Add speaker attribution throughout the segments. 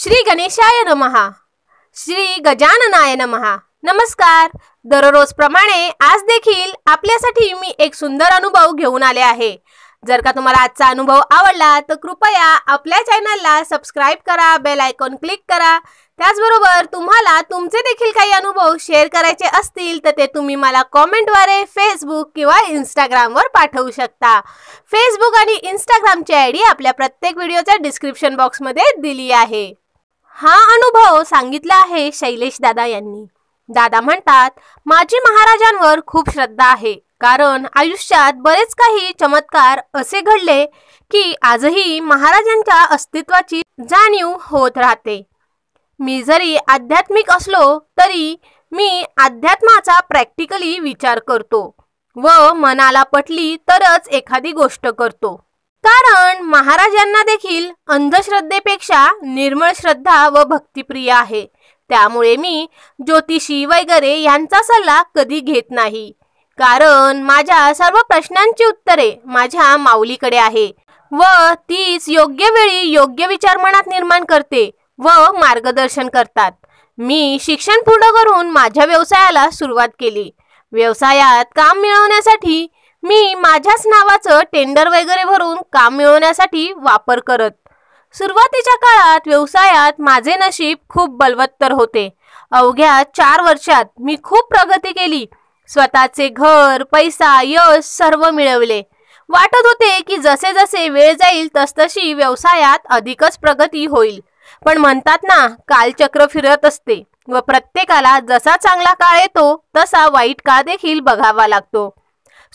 Speaker 1: श्री गणेशाय नमहा श्री गजाननाय नमहा नमस्कार दररोजप्रमाणे आज देखील आपल्यासाठी मी एक सुंदर अनुभव घेऊन आले आहे जर का तुम्हाला आजचा अनुभव आवडला तर कृपया आपल्या चॅनलला सबस्क्राईब करा बेल आयकॉन क्लिक करा त्याचबरोबर तुम्हाला तुमचे देखील काही अनुभव शेअर करायचे असतील तर ते तुम्ही मला कॉमेंटद्वारे फेसबुक किंवा इंस्टाग्रामवर पाठवू शकता फेसबुक आणि इंस्टाग्रामची आय डी आपल्या प्रत्येक व्हिडिओच्या डिस्क्रिप्शन बॉक्समध्ये दिली आहे हा अनुभव सांगितला आहे शैलेश दादा यांनी दादा म्हणतात माझी महाराजांवर खूप श्रद्धा आहे कारण आयुष्यात बरेच काही चमत्कार असे घडले की आजही महाराजांच्या अस्तित्वाची जाणीव होत राहते मी जरी आध्यात्मिक असलो तरी मी अध्यात्माचा प्रॅक्टिकली विचार करतो व मनाला पटली तरच एखादी गोष्ट करतो कारण महाराजांना देखील अंधश्रद्धेपेक्षा निर्मळ श्रद्धा व भक्तिप्रिय आहे त्यामुळे मी ज्योतिषी वगैरे यांचा सल्ला कधी घेत नाही कारण माझ्या सर्व प्रश्नांची उत्तरे माझ्या माऊलीकडे आहे व तीच योग्य वेळी योग्य विचार मनात निर्माण करते व मार्गदर्शन करतात मी शिक्षण पूर्ण करून माझ्या व्यवसायाला सुरुवात केली व्यवसायात काम मिळवण्यासाठी मी माझ्याच नावाचं टेंडर वगैरे भरून काम मिळवण्यासाठी वापर करत सुरुवातीच्या काळात व्यवसायात माझे नशीब खूप बलवत्तर होते अवघ्या चार वर्षात मी खूप प्रगती केली स्वतःचे घर पैसा यश सर्व मिळवले वाटत होते की जसे जसे वेळ जाईल तसतशी व्यवसायात अधिकच प्रगती होईल पण म्हणतात ना कालचक्र फिरत असते व प्रत्येकाला जसा चांगला काळ येतो तसा वाईट काळ देखील बघावा लागतो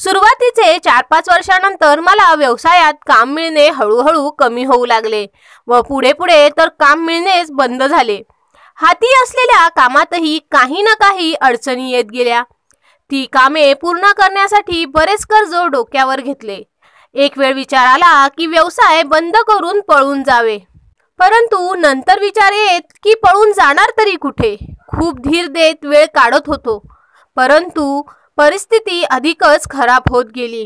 Speaker 1: सुरुवातीचे चार पाच वर्षानंतर मला व्यवसायात काम मिळणे हळूहळू कमी होऊ लागले व पुढे पुढे तर काम मिळणेच बंद झाले हाती असलेल्या कामातही काही ना काही अडचणी येत गेल्या ती कामे पूर्ण करण्यासाठी बरेच कर्ज डोक्यावर घेतले एक वेळ विचार आला की व्यवसाय बंद करून पळून जावे परंतु नंतर विचार येत की पळून जाणार तरी कुठे खूप धीर देत वेळ काढत होतो परंतु परिस्थिती अधिकच खराब होत गेली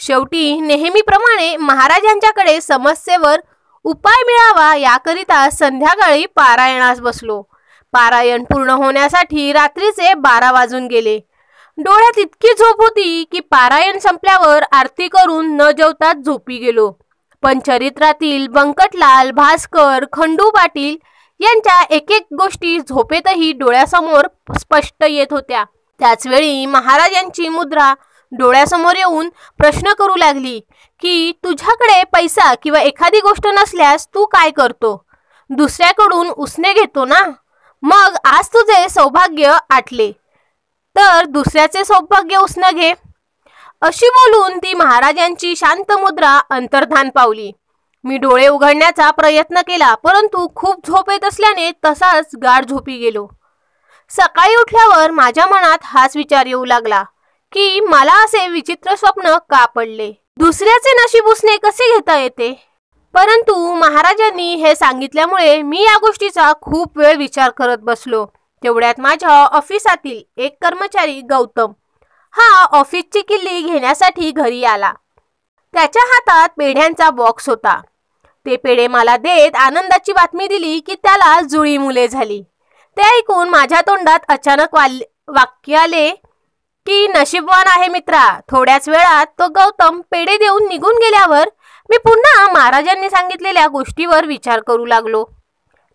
Speaker 1: शेवटी नेहमीप्रमाणे महाराजांच्याकडे समस्येवर उपाय मिळावा याकरिता संध्याकाळी पारायणास बसलो पारायण पूर्ण होण्यासाठी रात्रीचे बारा वाजून गेले डोळ्यात इतकी झोप होती की पारायण संपल्यावर आरती करून न जेवताच झोपी गेलो पण चरित्रातील बंकटलाल भास्कर खंडू पाटील यांच्या एक एक गोष्टी झोपेतही डोळ्यासमोर स्पष्ट येत होत्या त्याचवेळी महाराजांची मुद्रा डोळ्यासमोर येऊन प्रश्न करू लागली की तुझ्याकडे पैसा किंवा एखादी गोष्ट नसल्यास तू काय करतो दुसऱ्याकडून उसने घेतो ना मग आज तुझे सौभाग्य आटले तर दुसऱ्याचे सौभाग्य उसने घे अशी बोलून ती महाराजांची शांत मुद्रा अंतर्धान पावली मी डोळे उघडण्याचा प्रयत्न केला परंतु खूप झोप येत असल्याने तसाच गाढ झोपी गेलो सकाळी उठल्यावर माझ्या मनात हाच विचार येऊ लागला की मला असे विचित्र स्वप्न का पडले दुसऱ्याचे नशीब उसने कसे घेता येते परंतु महाराजांनी हे सांगितल्यामुळे मी या गोष्टीचा खूप वेळ विचार करत बसलो तेवढ्यात माझ्या ऑफिसातील एक कर्मचारी गौतम हा ऑफिसची किल्ली घेण्यासाठी घरी आला त्याच्या हातात पेढ्यांचा बॉक्स होता ते पेढे मला देत आनंदाची बातमी दिली की त्याला जुळी मुले झाली ते ऐकून माझ्या तोंडात अचानक वाक्य आले की नशीबवान आहे मित्रा थोड्याच वेळात तो गौतम पेढे देऊन निघून गेल्यावर मी पुन्हा महाराजांनी सांगितलेल्या गोष्टीवर विचार करू लागलो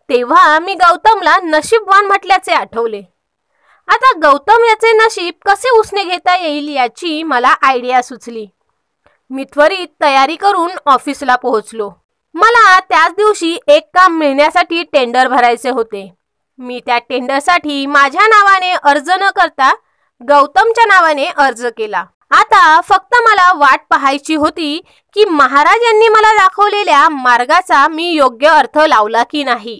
Speaker 1: तेव्हा मी गौतमला नशीबवान म्हटल्याचे आठवले आता गौतम याचे नशीब कसे उसने घेता येईल याची मला आयडिया सुचली मी त्वरित तयारी करून ऑफिसला पोहोचलो मला त्याच दिवशी एक काम मिळण्यासाठी टेंडर भरायचे होते मी त्या टेंडरसाठी माझ्या नावाने अर्ज न करता गौतमच्या नावाने अर्ज केला आता फक्त मला वाट पाहायची होती की महाराज यांनी मला दाखवलेल्या मार्गाचा मी योग्य अर्थ लावला की नाही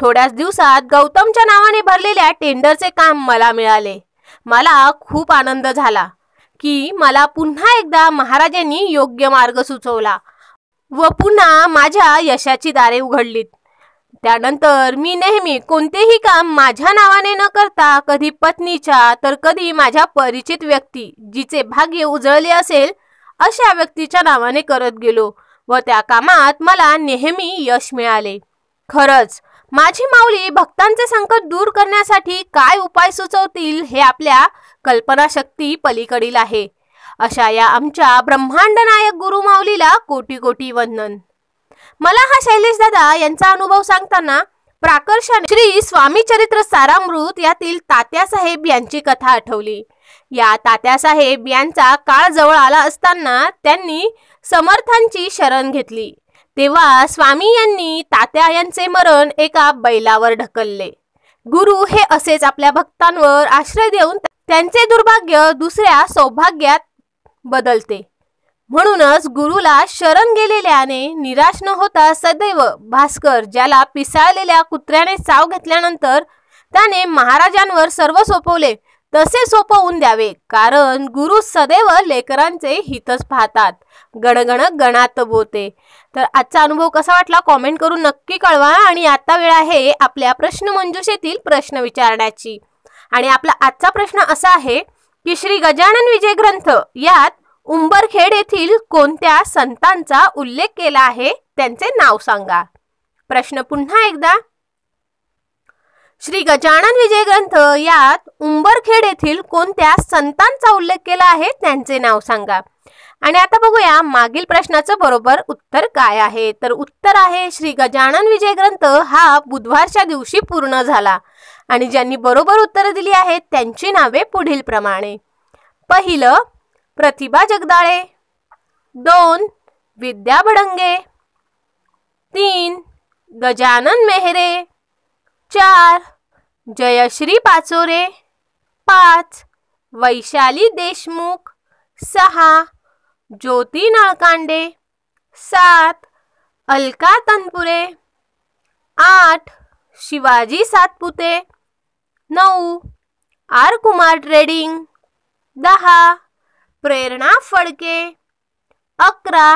Speaker 1: थोड्याच दिवसात गौतमच्या नावाने भरलेल्या टेंडरचे काम मला मिळाले मला खूप आनंद झाला की मला पुन्हा एकदा महाराजांनी योग्य मार्ग सुचवला व पुन्हा माझ्या यशाची दारे उघडलीत त्यानंतर मी नेहमी कोणतेही काम माझ्या नावाने न करता कधी पत्नीच्या तर कधी माझ्या परिचित व्यक्ती जिचे भाग्य उजळले असेल अशा व्यक्तीच्या नावाने करत गेलो व त्या कामात मला नेहमी यश मिळाले खरंच माझी माऊली भक्तांचे संकट दूर करण्यासाठी काय उपाय सुचवतील हे आपल्या कल्पनाशक्ती पलीकडील आहे अशा या आमच्या ब्रह्मांड नायक गुरु माऊलीला कोटी कोटी वंदन मला हा शैलेश दादा यांचा अनुभव सांगताना प्राकर्षण श्री स्वामी चरित्र सारामृत यातील तात्यासाहेब यांची कथा आठवली या तात्यासाहेब यांचा काळ जवळ आला असताना त्यांनी समर्थांची शरण घेतली तेव्हा स्वामी यांनी तात्या यांचे मरण एका बैलावर ढकलले गुरु हे असेच आपल्या भक्तांवर आश्रय देऊन त्यांचे दुर्भाग्य दुसऱ्या सौभाग्यात बदलते म्हणूनच गुरुला शरण गेलेल्याने निराश न होता सदैव भास्कर ज्याला पिसाळलेल्या कुत्र्याने चाव घेतल्यानंतर त्याने महाराजांवर सर्व सोपवले तसे सोपवून द्यावे कारण गुरु सदैव लेकरांचे हितच पाहतात गणगण गणात बोते तर आजचा अनुभव कसा वाटला कॉमेंट करून नक्की कळवा आणि आता वेळ आहे आपल्या प्रश्न मंजुषेतील प्रश्न विचारण्याची आणि आपला आजचा प्रश्न असा आहे की श्री गजानन विजय ग्रंथ यात उंबरखेड येथील कोणत्या संतांचा उल्लेख केला आहे त्यांचे नाव सांगा प्रश्न पुन्हा एकदा श्री गजानन विजय ग्रंथ यात उंबरखेड येथील कोणत्या संतांचा उल्लेख केला आहे त्यांचे नाव सांगा आणि आता बघूया मागील प्रश्नाचं बरोबर उत्तर काय आहे तर उत्तर आहे श्री गजानन विजय ग्रंथ हा बुधवारच्या दिवशी पूर्ण झाला आणि ज्यांनी बरोबर उत्तरं दिली आहेत त्यांची नावे पुढील प्रमाणे पहिलं प्रतिभा जगदाळे दोन विद्या भडंगे तीन गजानन मेहरे चार जयश्री पाचोरे पाच वैशाली देशमुख सहा ज्योती नाळकांडे सात अलका तनपुरे आठ शिवाजी सातपुते नऊ आर कुमार ट्रेडिंग दहा प्रेरणा फडके अकरा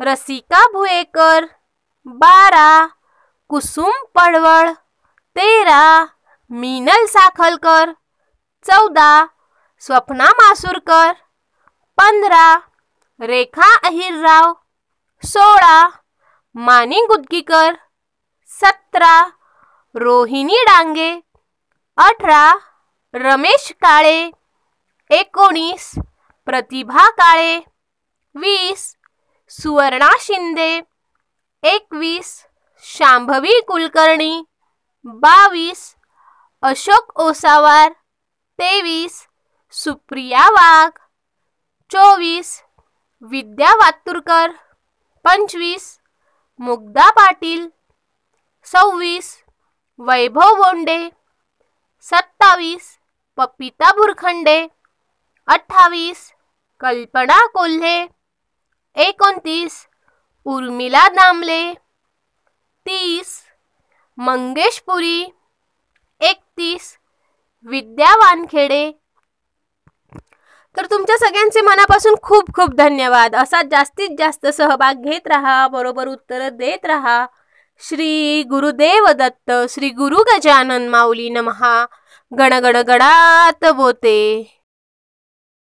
Speaker 1: रसिका भुएकर बारा कुसुम पडवळ तेरा मीनल साखलकर चौदह स्वप्ना मासूरकर पंद्रह रेखा अहिराव सोलह मानी गुदगीकर सत्रह रोहिणी डांगे अठरा रमेश काले एकोणीस प्रतिभा काळे वीस सुवर्णा शिंदे एकवीस शांभवी कुलकर्णी बावीस अशोक ओसावार तेवीस सुप्रिया वाघ चोवीस विद्या वातुरकर पंचवीस मुग्धा पाटील सव्वीस वैभव बोंडे सत्तावीस पपिता बुरखंडे अठ्ठावीस कल्पना कोल्हे एकोणतीस उर्मिला दामले तीस मंगेशपुरी एकतीस विद्या वानखेडे तर तुमच्या सगळ्यांचे मनापासून खूप खूप धन्यवाद असा जास्तीत जास्त सहभाग घेत राहा बरोबर उत्तर देत राहा श्री गुरुदेव दत्त श्री गुरु गजानन माऊली नमहा गणगडगडात बोते